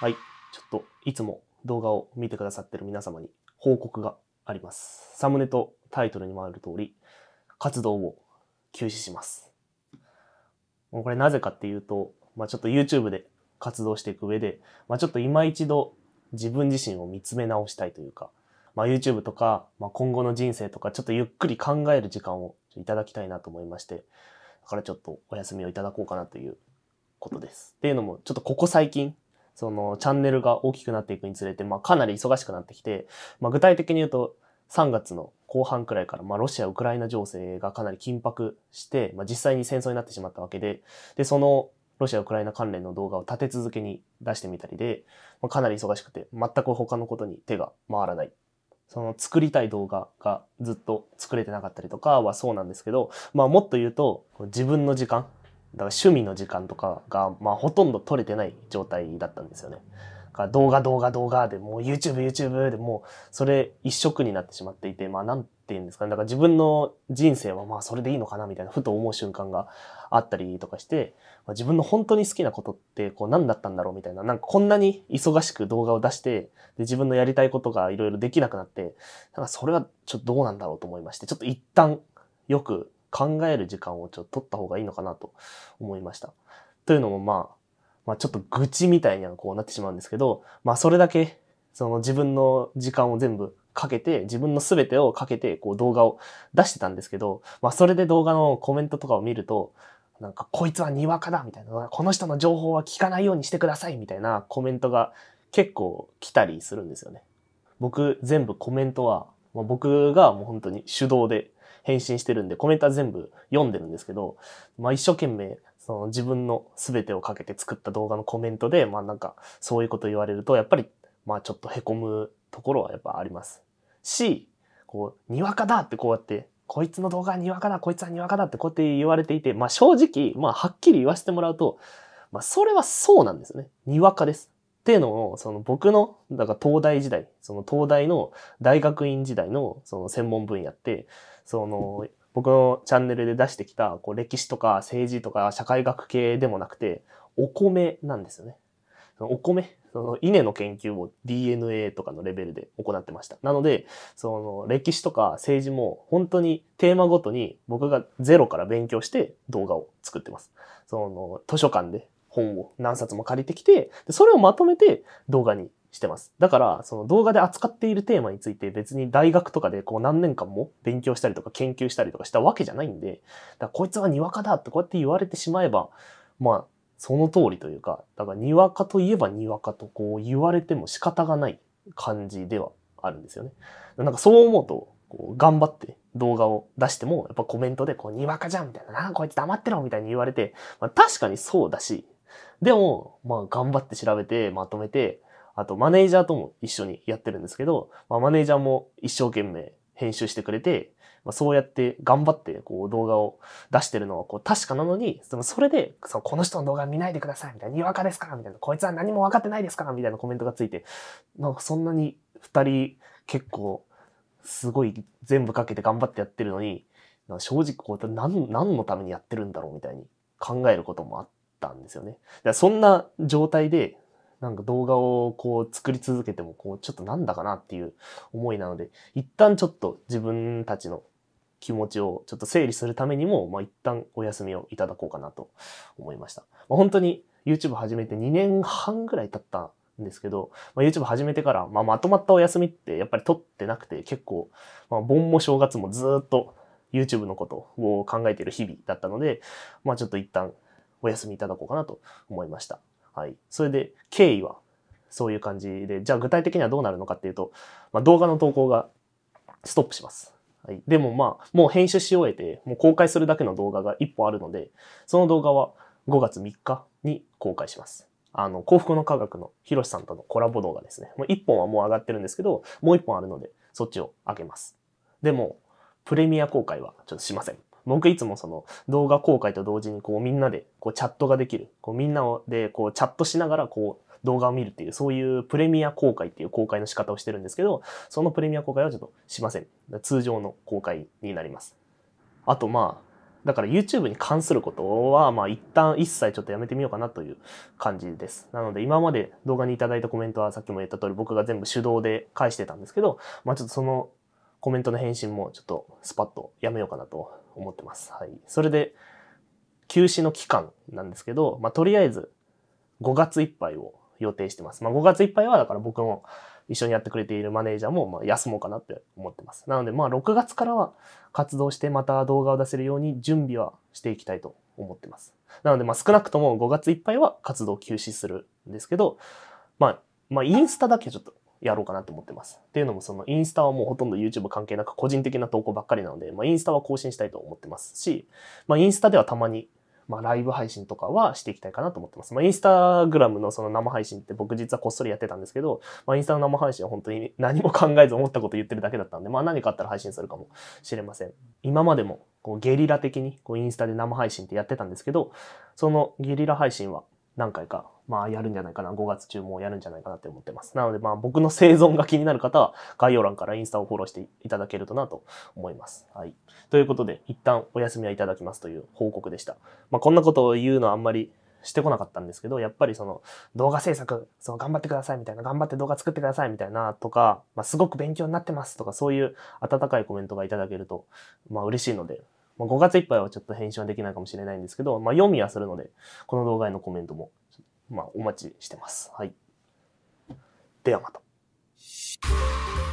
はい。ちょっと、いつも動画を見てくださってる皆様に報告があります。サムネとタイトルにもある通り、活動を休止します。これなぜかっていうと、まあ、ちょっと YouTube で活動していく上で、まあ、ちょっと今一度自分自身を見つめ直したいというか、まあ、YouTube とか、まあ、今後の人生とか、ちょっとゆっくり考える時間をいただきたいなと思いまして、だからちょっとお休みをいただこうかなということです。っていうのも、ちょっとここ最近、そのチャンネルが大きくなっていくにつれて、まあ、かなり忙しくなってきて、まあ、具体的に言うと3月の後半くらいから、まあ、ロシア・ウクライナ情勢がかなり緊迫して、まあ、実際に戦争になってしまったわけで、で、そのロシア・ウクライナ関連の動画を立て続けに出してみたりで、まあ、かなり忙しくて、全く他のことに手が回らない。その作りたい動画がずっと作れてなかったりとかはそうなんですけど、まあもっと言うと、自分の時間、だから趣味の時間とかが、まあ、ほとんど取れてない状態だったんですよね。か動画動画動画でもう YouTube YouTube でもうそれ一色になってしまっていて、まあなんて言うんですかね。だから自分の人生はまあそれでいいのかなみたいなふと思う瞬間があったりとかして、まあ、自分の本当に好きなことってこう何だったんだろうみたいな、なんかこんなに忙しく動画を出して、で自分のやりたいことがいろいろできなくなって、なんかそれはちょっとどうなんだろうと思いまして、ちょっと一旦よく考える時間をちょっと取った方がいいのかなと思いました。というのもまあ、まあ、ちょっと愚痴みたいにはこうなってしまうんですけど、まあそれだけその自分の時間を全部かけて、自分の全てをかけてこう動画を出してたんですけど、まあそれで動画のコメントとかを見ると、なんかこいつはにわかだみたいな、この人の情報は聞かないようにしてくださいみたいなコメントが結構来たりするんですよね。僕全部コメントは、まあ、僕がもう本当に手動で返信してるんで、コメントは全部読んでるんですけど、まあ一生懸命、その自分の全てをかけて作った動画のコメントで、まあなんかそういうこと言われると、やっぱり、まあちょっとへこむところはやっぱあります。し、こう、にわかだってこうやって、こいつの動画はにわかだ、こいつはにわかだってこうやって言われていて、まあ正直、まあはっきり言わせてもらうと、まあそれはそうなんですよね。にわかです。っていうのを、その僕の、だから東大時代、その東大の大学院時代のその専門分野って、その僕のチャンネルで出してきたこう歴史とか政治とか社会学系でもなくて、お米なんですよね。そのお米、その稲の研究を DNA とかのレベルで行ってました。なので、その歴史とか政治も本当にテーマごとに僕がゼロから勉強して動画を作ってます。その図書館で本を何冊も借りてきて、でそれをまとめて動画にしてます。だから、その動画で扱っているテーマについて別に大学とかでこう何年間も勉強したりとか研究したりとかしたわけじゃないんで、だこいつはにわかだってこうやって言われてしまえば、まあ、その通りというか、だからにわかといえばにわかとこう言われても仕方がない感じではあるんですよね。なんかそう思うと、こう頑張って動画を出しても、やっぱコメントでこうにわかじゃんみたいな、なこいつ黙ってろみたいに言われて、まあ確かにそうだし、でも、まあ、頑張って調べて、まとめて、あと、マネージャーとも一緒にやってるんですけど、まあ、マネージャーも一生懸命編集してくれて、まあ、そうやって頑張ってこう動画を出してるのはこう確かなのに、そのそれでそのこの人の動画見ないでくださいみたいな、にわかですからみたいな、こいつは何もわかってないですからみたいなコメントがついて、なんかそんなに二人結構すごい全部かけて頑張ってやってるのに、正直こう何何のためにやってるんだろうみたいに考えることもあって、ったんですよね。だそんな状態で、なんか動画をこう作り続けても、こうちょっとなんだかなっていう思いなので、一旦ちょっと自分たちの気持ちをちょっと整理するためにも、まあ一旦お休みをいただこうかなと思いました。まあ、本当に YouTube 始めて2年半ぐらい経ったんですけど、まあ、YouTube 始めてから、まあ、まとまったお休みってやっぱり取ってなくて結構、まあ、盆も正月もずっと YouTube のことを考えている日々だったので、まあちょっと一旦お休みいただこうかなと思いました。はい。それで、経緯はそういう感じで、じゃあ具体的にはどうなるのかっていうと、まあ、動画の投稿がストップします。はい、でもまあ、もう編集し終えて、もう公開するだけの動画が1本あるので、その動画は5月3日に公開します。あの、幸福の科学のひろしさんとのコラボ動画ですね。もう1本はもう上がってるんですけど、もう1本あるので、そっちを上げます。でも、プレミア公開はちょっとしません。僕いつもその動画公開と同時にこうみんなでこうチャットができる。こうみんなでこうチャットしながらこう動画を見るっていう、そういうプレミア公開っていう公開の仕方をしてるんですけど、そのプレミア公開はちょっとしません。通常の公開になります。あとまあ、だから YouTube に関することは、まあ一旦一切ちょっとやめてみようかなという感じです。なので今まで動画にいただいたコメントはさっきも言った通り僕が全部手動で返してたんですけど、まあちょっとそのコメントの返信もちょっとスパッとやめようかなと思ってます。はい。それで、休止の期間なんですけど、まあ、とりあえず5月いっぱいを予定してます。まあ、5月いっぱいはだから僕も一緒にやってくれているマネージャーもま休もうかなって思ってます。なので、まあ、6月からは活動してまた動画を出せるように準備はしていきたいと思ってます。なので、ま少なくとも5月いっぱいは活動休止するんですけど、まあ、まあ、インスタだけちょっとやろうかなと思ってます。っていうのもそのインスタはもうほとんど YouTube 関係なく個人的な投稿ばっかりなので、まあ、インスタは更新したいと思ってますし、まあ、インスタではたまにまあ、ライブ配信とかはしていきたいかなと思ってます。まあ、インスタグラムのその生配信って僕実はこっそりやってたんですけど、まあ、インスタの生配信は本当に 何も考えず思ったこと言ってるだけだったんで、まあ、何かあったら配信するかもしれません。今までもこうゲリラ的にこうインスタで生配信ってやってたんですけど、そのゲリラ配信は何回かまあ、やるんじゃないかな。5月中もやるんじゃないかなって思ってます。なので、まあ、僕の生存が気になる方は、概要欄からインスタをフォローしていただけるとなと思います。はい。ということで、一旦お休みはいただきますという報告でした。まあ、こんなことを言うのはあんまりしてこなかったんですけど、やっぱりその動画制作、そう頑張ってくださいみたいな、頑張って動画作ってくださいみたいなとか、まあ、すごく勉強になってますとか、そういう温かいコメントがいただけると、まあ嬉しいので、まあ、5月いっぱいはちょっと編集はできないかもしれないんですけど、まあ読みはするので、この動画へのコメントもまあ、お待ちしてます。はい。ではまた。